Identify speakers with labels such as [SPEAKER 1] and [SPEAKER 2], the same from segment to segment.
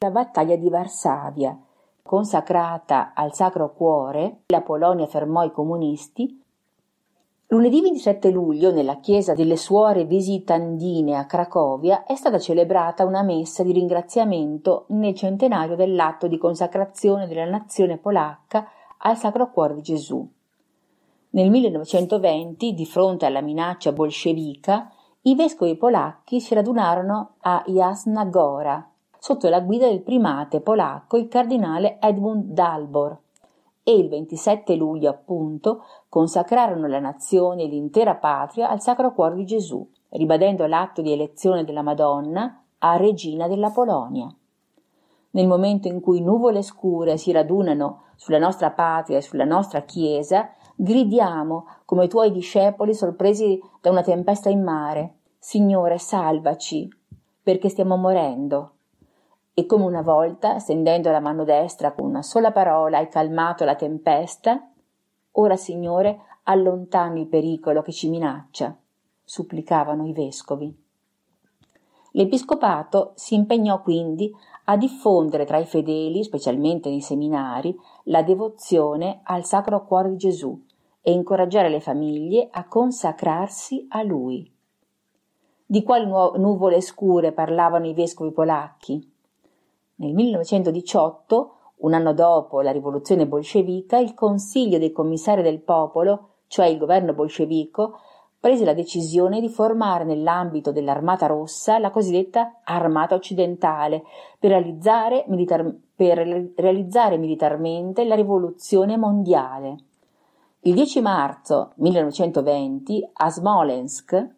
[SPEAKER 1] La battaglia di Varsavia, consacrata al Sacro Cuore, la Polonia fermò i comunisti. Lunedì 27 luglio, nella chiesa delle Suore Visitandine a Cracovia, è stata celebrata una messa di ringraziamento nel centenario dell'atto di consacrazione della nazione polacca al Sacro Cuore di Gesù. Nel 1920, di fronte alla minaccia bolscevica, i vescovi polacchi si radunarono a Jasna Gora, sotto la guida del primate polacco il cardinale Edmund Dalbor e il 27 luglio appunto consacrarono la nazione e l'intera patria al Sacro Cuore di Gesù, ribadendo l'atto di elezione della Madonna a regina della Polonia. Nel momento in cui nuvole scure si radunano sulla nostra patria e sulla nostra Chiesa, gridiamo come i tuoi discepoli sorpresi da una tempesta in mare, Signore, salvaci, perché stiamo morendo e come una volta, stendendo la mano destra con una sola parola, hai calmato la tempesta, ora, Signore, allontani il pericolo che ci minaccia, supplicavano i vescovi. L'episcopato si impegnò quindi a diffondere tra i fedeli, specialmente nei seminari, la devozione al Sacro Cuore di Gesù e incoraggiare le famiglie a consacrarsi a lui. Di quali nuvole scure parlavano i vescovi polacchi? Nel 1918, un anno dopo la rivoluzione bolscevica, il Consiglio dei commissari del popolo, cioè il governo bolscevico, prese la decisione di formare nell'ambito dell'Armata Rossa la cosiddetta Armata Occidentale per realizzare, militar- per realizzare militarmente la rivoluzione mondiale. Il 10 marzo 1920 a Smolensk,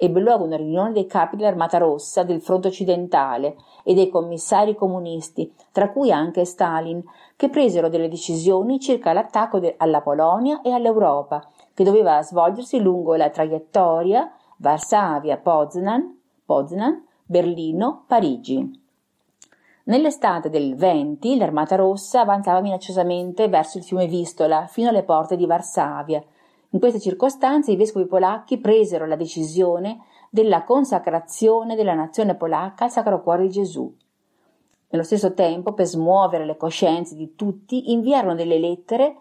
[SPEAKER 1] ebbe luogo una riunione dei capi dell'Armata Rossa, del fronte occidentale e dei commissari comunisti, tra cui anche Stalin, che presero delle decisioni circa l'attacco de- alla Polonia e all'Europa, che doveva svolgersi lungo la traiettoria Varsavia-Poznan, Poznan, Berlino, Parigi. Nell'estate del 20 l'Armata Rossa avanzava minacciosamente verso il fiume Vistola fino alle porte di Varsavia, in queste circostanze i vescovi polacchi presero la decisione della consacrazione della nazione polacca al Sacro Cuore di Gesù. Nello stesso tempo, per smuovere le coscienze di tutti, inviarono delle lettere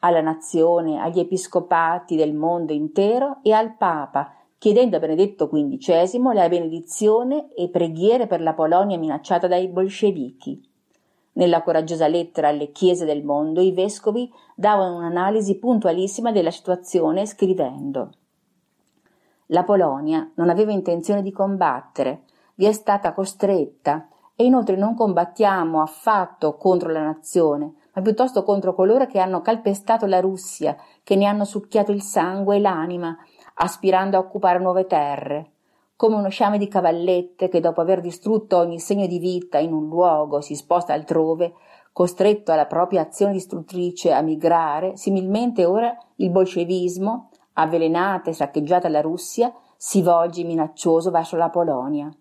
[SPEAKER 1] alla nazione, agli episcopati del mondo intero e al Papa, chiedendo a Benedetto XV la benedizione e preghiere per la Polonia minacciata dai bolscevichi. Nella coraggiosa lettera alle chiese del mondo i vescovi davano un'analisi puntualissima della situazione scrivendo La Polonia non aveva intenzione di combattere, vi è stata costretta e inoltre non combattiamo affatto contro la nazione, ma piuttosto contro coloro che hanno calpestato la Russia, che ne hanno succhiato il sangue e l'anima, aspirando a occupare nuove terre come uno sciame di cavallette che dopo aver distrutto ogni segno di vita in un luogo si sposta altrove, costretto alla propria azione distruttrice a migrare, similmente ora il bolscevismo, avvelenata e saccheggiata la Russia, si volge minaccioso verso la Polonia.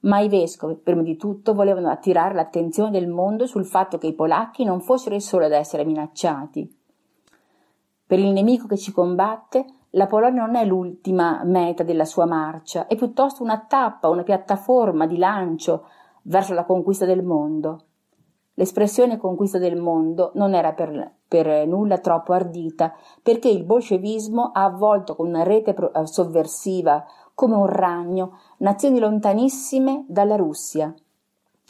[SPEAKER 1] Ma i vescovi, prima di tutto, volevano attirare l'attenzione del mondo sul fatto che i polacchi non fossero i soli ad essere minacciati. Per il nemico che ci combatte, la Polonia non è l'ultima meta della sua marcia, è piuttosto una tappa, una piattaforma di lancio verso la conquista del mondo. L'espressione conquista del mondo non era per, per nulla troppo ardita, perché il bolscevismo ha avvolto con una rete eh, sovversiva, come un ragno, nazioni lontanissime dalla Russia.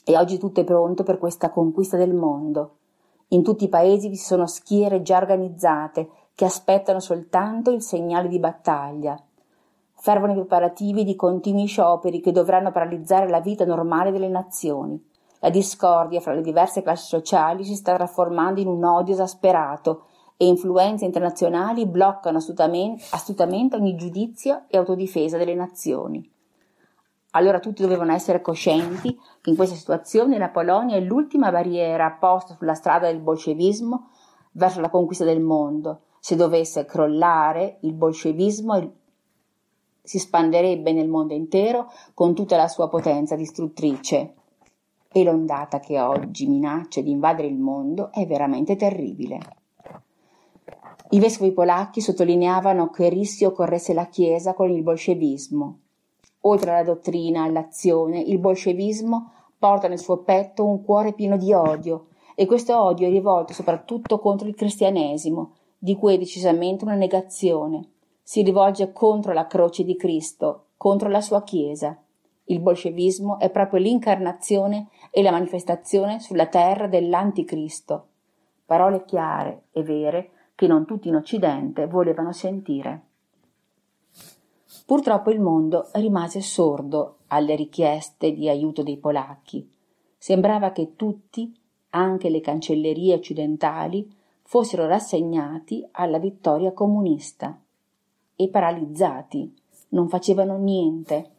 [SPEAKER 1] E oggi tutto è pronto per questa conquista del mondo. In tutti i paesi vi sono schiere già organizzate, che aspettano soltanto il segnale di battaglia. Fervono i preparativi di continui scioperi che dovranno paralizzare la vita normale delle nazioni. La discordia fra le diverse classi sociali si sta trasformando in un odio esasperato e influenze internazionali bloccano astutamente, astutamente ogni giudizio e autodifesa delle nazioni. Allora tutti dovevano essere coscienti che in questa situazione la Polonia è l'ultima barriera posta sulla strada del bolscevismo verso la conquista del mondo se dovesse crollare il bolscevismo si spanderebbe nel mondo intero con tutta la sua potenza distruttrice. E l'ondata che oggi minaccia di invadere il mondo è veramente terribile. I vescovi polacchi sottolineavano che il rischio corresse la Chiesa con il bolscevismo. Oltre alla dottrina, all'azione, il bolscevismo porta nel suo petto un cuore pieno di odio, e questo odio è rivolto soprattutto contro il cristianesimo, di cui è decisamente una negazione. Si rivolge contro la croce di Cristo, contro la sua Chiesa. Il bolscevismo è proprio l'incarnazione e la manifestazione sulla terra dell'anticristo. Parole chiare e vere che non tutti in Occidente volevano sentire. Purtroppo il mondo rimase sordo alle richieste di aiuto dei polacchi. Sembrava che tutti, anche le cancellerie occidentali, fossero rassegnati alla vittoria comunista e paralizzati, non facevano niente.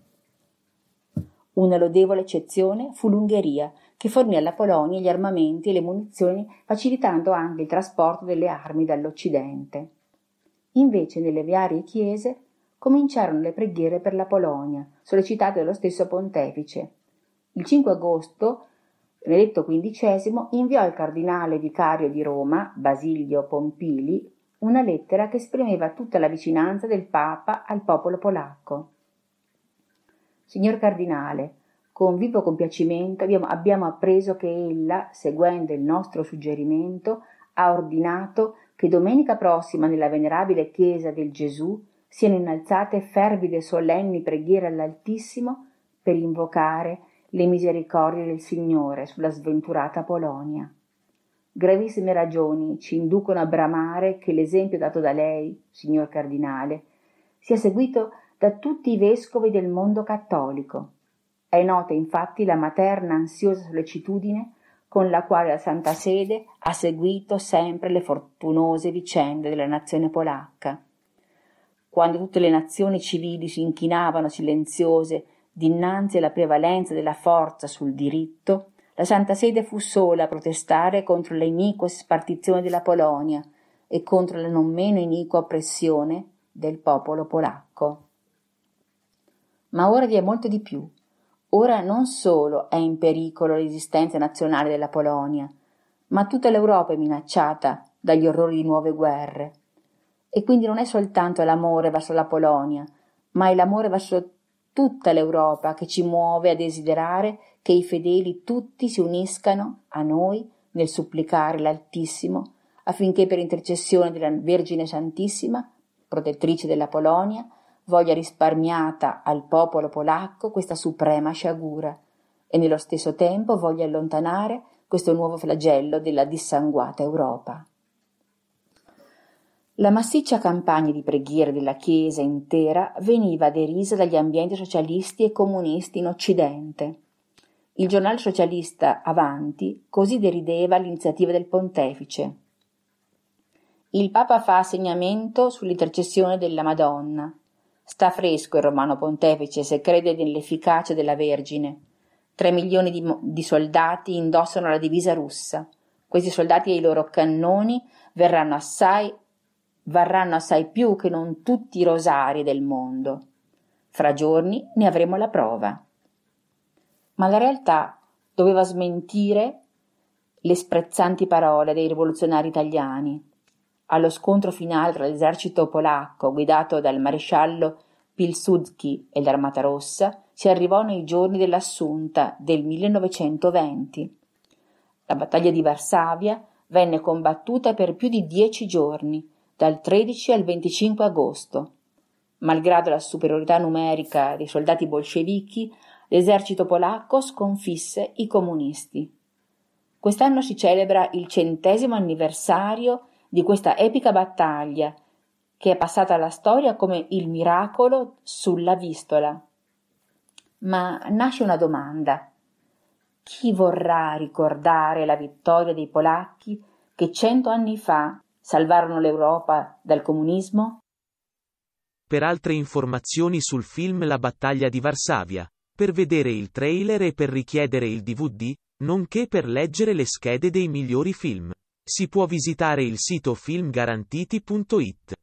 [SPEAKER 1] Una lodevole eccezione fu l'Ungheria, che fornì alla Polonia gli armamenti e le munizioni, facilitando anche il trasporto delle armi dall'Occidente. Invece nelle varie chiese cominciarono le preghiere per la Polonia, sollecitate dallo stesso pontefice. Il 5 agosto Benedetto XV inviò al cardinale vicario di Roma, Basilio Pompili, una lettera che esprimeva tutta la vicinanza del Papa al popolo polacco. Signor Cardinale, con vivo compiacimento abbiamo, appreso che ella, seguendo il nostro suggerimento, ha ordinato che domenica prossima nella venerabile chiesa del Gesù siano innalzate fervide e solenni preghiere all'Altissimo per invocare le misericordie del Signore sulla sventurata Polonia. Gravissime ragioni ci inducono a bramare che l'esempio dato da lei, signor Cardinale, sia seguito da tutti i vescovi del mondo cattolico. È nota infatti la materna ansiosa sollecitudine con la quale la Santa Sede ha seguito sempre le fortunose vicende della nazione polacca. Quando tutte le nazioni civili si inchinavano silenziose Dinanzi alla prevalenza della forza sul diritto, la Santa Sede fu sola a protestare contro l'iniqua spartizione della Polonia e contro la non meno iniqua oppressione del popolo polacco. Ma ora vi è molto di più. Ora non solo è in pericolo l'esistenza nazionale della Polonia, ma tutta l'Europa è minacciata dagli orrori di nuove guerre. E quindi non è soltanto l'amore verso la Polonia, ma è l'amore verso tutta l'Europa che ci muove a desiderare che i fedeli tutti si uniscano a noi nel supplicare l'Altissimo affinché per intercessione della Vergine Santissima, protettrice della Polonia, voglia risparmiata al popolo polacco questa suprema sciagura e nello stesso tempo voglia allontanare questo nuovo flagello della dissanguata Europa. La massiccia campagna di preghiera della Chiesa intera veniva derisa dagli ambienti socialisti e comunisti in Occidente. Il giornale socialista Avanti così derideva l'iniziativa del pontefice. Il Papa fa assegnamento sull'intercessione della Madonna. Sta fresco il romano pontefice se crede nell'efficacia della Vergine. Tre milioni di, di soldati indossano la divisa russa. Questi soldati e i loro cannoni verranno assai varranno assai più che non tutti i rosari del mondo. Fra giorni ne avremo la prova. Ma la realtà doveva smentire le sprezzanti parole dei rivoluzionari italiani. Allo scontro finale tra l'esercito polacco guidato dal maresciallo Pilsudski e l'Armata Rossa si arrivò nei giorni dell'assunta del 1920. La battaglia di Varsavia venne combattuta per più di dieci giorni dal 13 al 25 agosto. Malgrado la superiorità numerica dei soldati bolscevichi, l'esercito polacco sconfisse i comunisti. Quest'anno si celebra il centesimo anniversario di questa epica battaglia, che è passata alla storia come il miracolo sulla vistola. Ma nasce una domanda. Chi vorrà ricordare la vittoria dei polacchi che cento anni fa salvarono l'Europa dal comunismo? Per altre informazioni sul film La battaglia di Varsavia, per vedere il trailer e per richiedere il DVD, nonché per leggere le schede dei migliori film, si può visitare il sito filmgarantiti.it.